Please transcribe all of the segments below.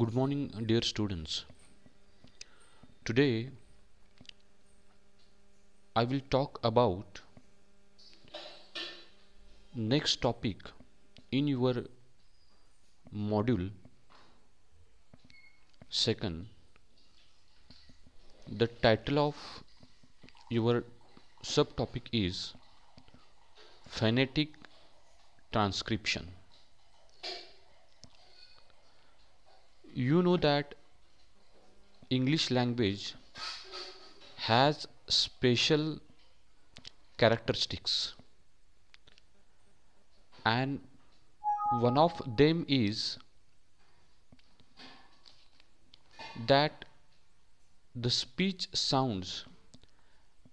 good morning dear students today I will talk about next topic in your module second the title of your subtopic is phonetic transcription you know that english language has special characteristics and one of them is that the speech sounds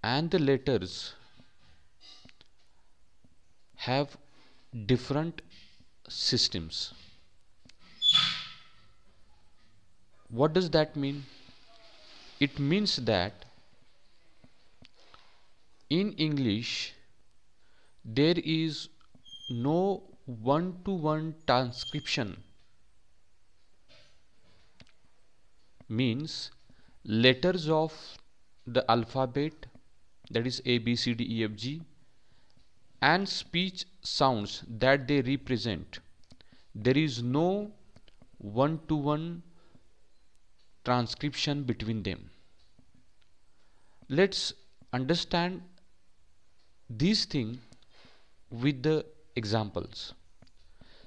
and the letters have different systems what does that mean it means that in english there is no one to one transcription means letters of the alphabet that is a b c d e f g and speech sounds that they represent there is no one to one transcription between them. Let's understand this thing with the examples.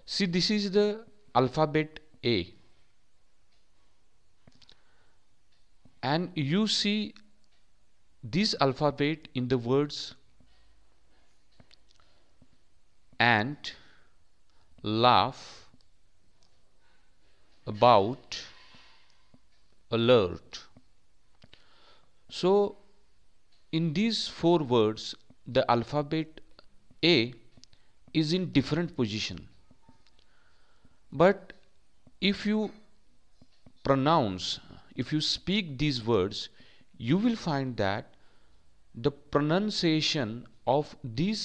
See, this is the alphabet A. And you see this alphabet in the words ant, laugh, about, alert so in these four words the alphabet A is in different position but if you pronounce if you speak these words you will find that the pronunciation of this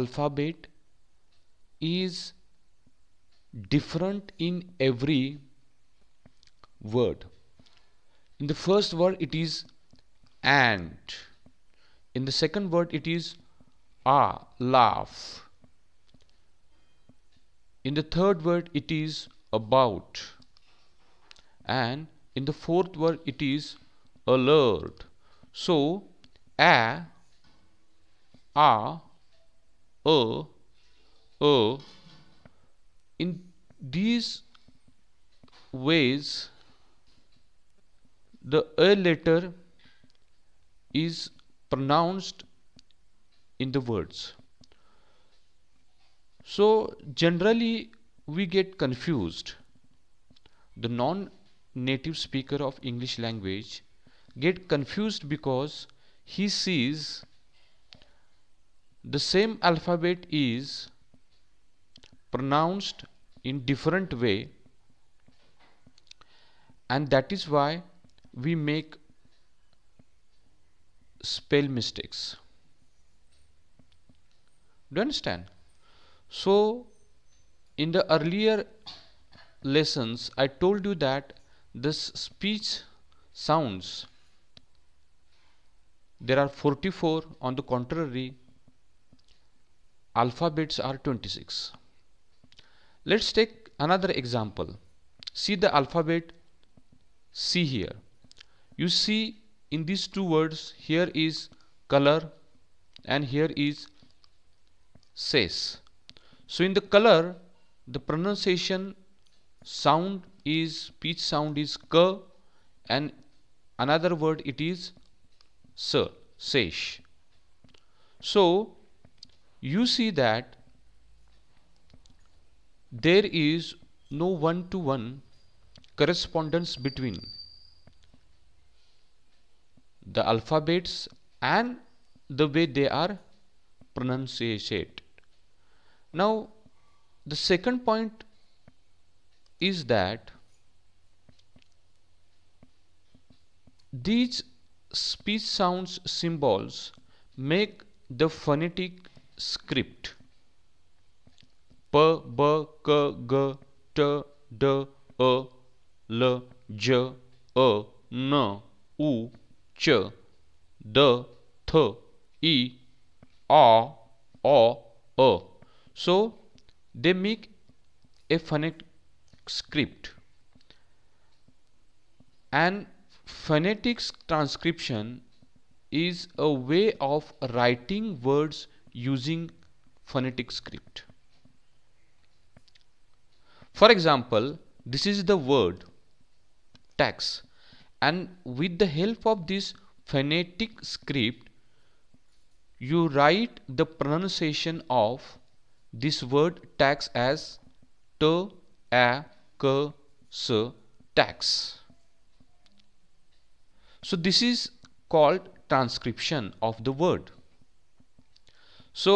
alphabet is different in every word in the first word it is and in the second word it is ah laugh in the third word it is about and in the fourth word it is alert so a a a a in these ways the a letter is pronounced in the words so generally we get confused the non native speaker of english language get confused because he sees the same alphabet is pronounced in different way and that is why we make spell mistakes do you understand so in the earlier lessons I told you that this speech sounds there are 44 on the contrary alphabets are 26 let's take another example see the alphabet C here you see in these two words here is color and here is says so in the color the pronunciation sound is pitch sound is k and another word it is sir sesh so you see that there is no one to one correspondence between the alphabets and the way they are pronounced. Now, the second point is that these speech sounds symbols make the phonetic script p b k g t d e l j e n u ch, d, th, e, a, a, a. So they make a phonetic script. And phonetic transcription is a way of writing words using phonetic script. For example, this is the word tax and with the help of this phonetic script you write the pronunciation of this word tax as t a k s tax so this is called transcription of the word so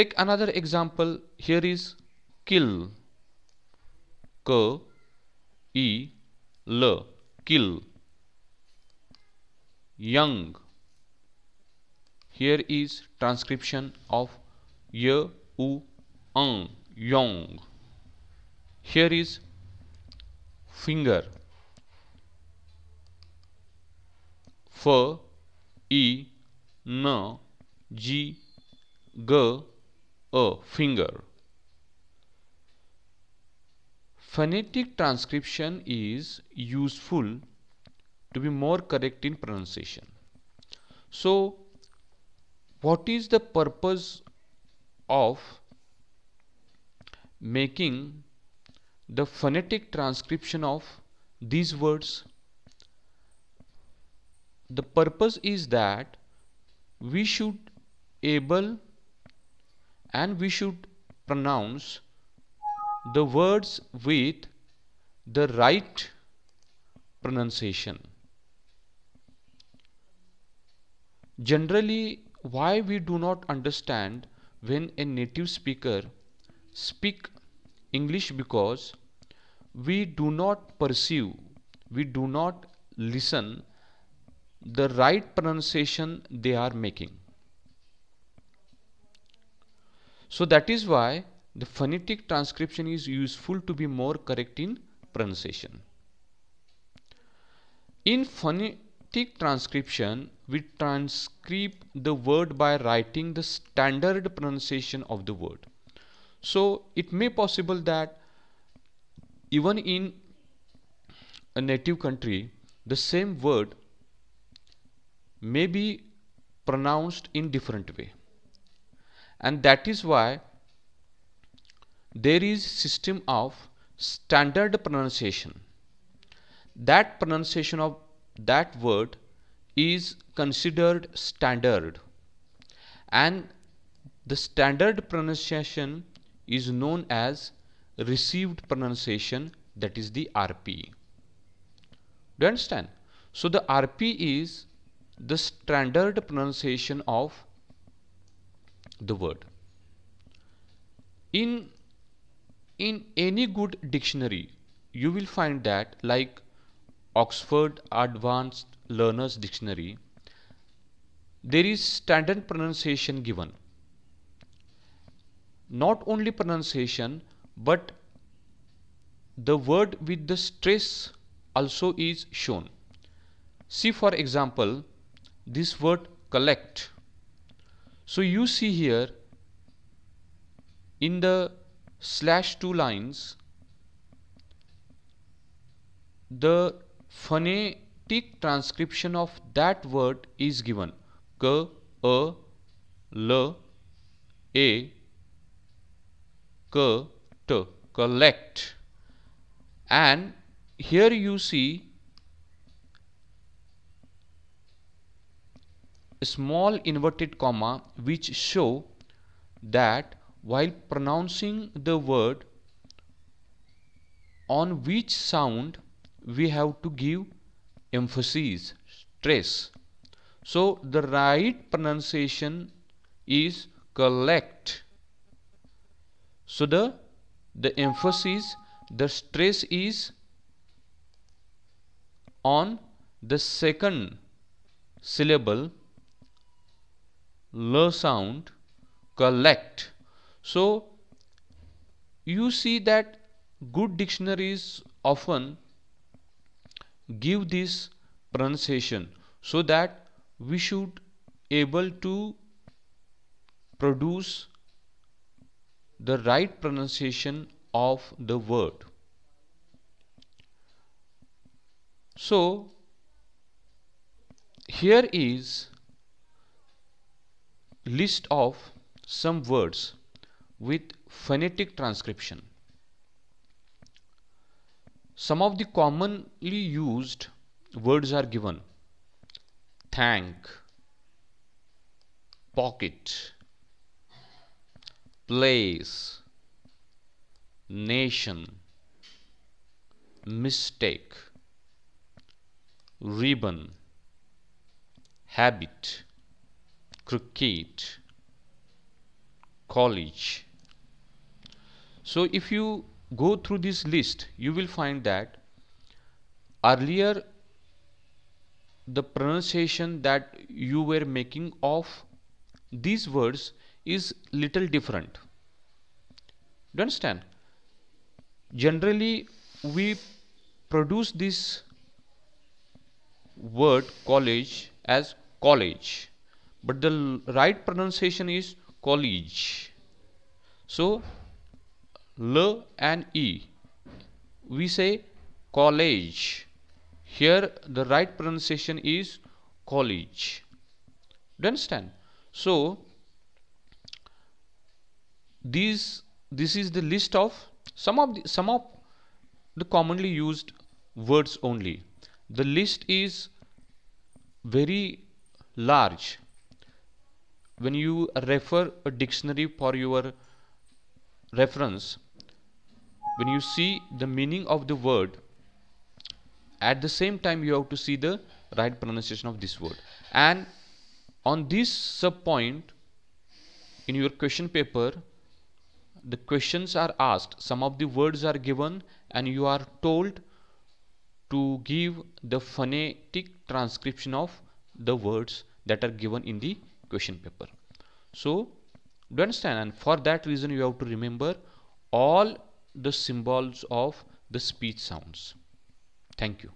take another example here is kill k e l kill young here is transcription of y u ang young here is finger f e n g g a finger Phonetic transcription is useful to be more correct in pronunciation. So, what is the purpose of making the phonetic transcription of these words? The purpose is that we should able and we should pronounce the words with the right pronunciation. Generally, why we do not understand when a native speaker speak English because we do not perceive, we do not listen the right pronunciation they are making. So that is why the phonetic transcription is useful to be more correct in pronunciation. In phonetic transcription, we transcribe the word by writing the standard pronunciation of the word. So it may possible that even in a native country, the same word may be pronounced in different way and that is why there is system of standard pronunciation that pronunciation of that word is considered standard and the standard pronunciation is known as received pronunciation that is the RP. Do you understand? So the RP is the standard pronunciation of the word. In in any good dictionary you will find that like oxford advanced learners dictionary there is standard pronunciation given not only pronunciation but the word with the stress also is shown see for example this word collect so you see here in the slash two lines the phonetic transcription of that word is given k a l a k t collect and here you see small inverted comma which show that while pronouncing the word on which sound we have to give emphasis stress so the right pronunciation is collect so the the emphasis the stress is on the second syllable l sound collect so you see that good dictionaries often give this pronunciation so that we should able to produce the right pronunciation of the word. So here is list of some words with phonetic transcription. Some of the commonly used words are given thank, pocket, place, nation, mistake, ribbon, habit, cricket, college, so if you go through this list you will find that earlier the pronunciation that you were making of these words is little different do you understand generally we produce this word college as college but the right pronunciation is college so L and E. We say college. Here the right pronunciation is college. Do you understand? So these this is the list of some of the some of the commonly used words only. The list is very large when you refer a dictionary for your reference when you see the meaning of the word at the same time you have to see the right pronunciation of this word and on this sub point in your question paper the questions are asked some of the words are given and you are told to give the phonetic transcription of the words that are given in the question paper so do understand and for that reason you have to remember all the symbols of the speech sounds thank you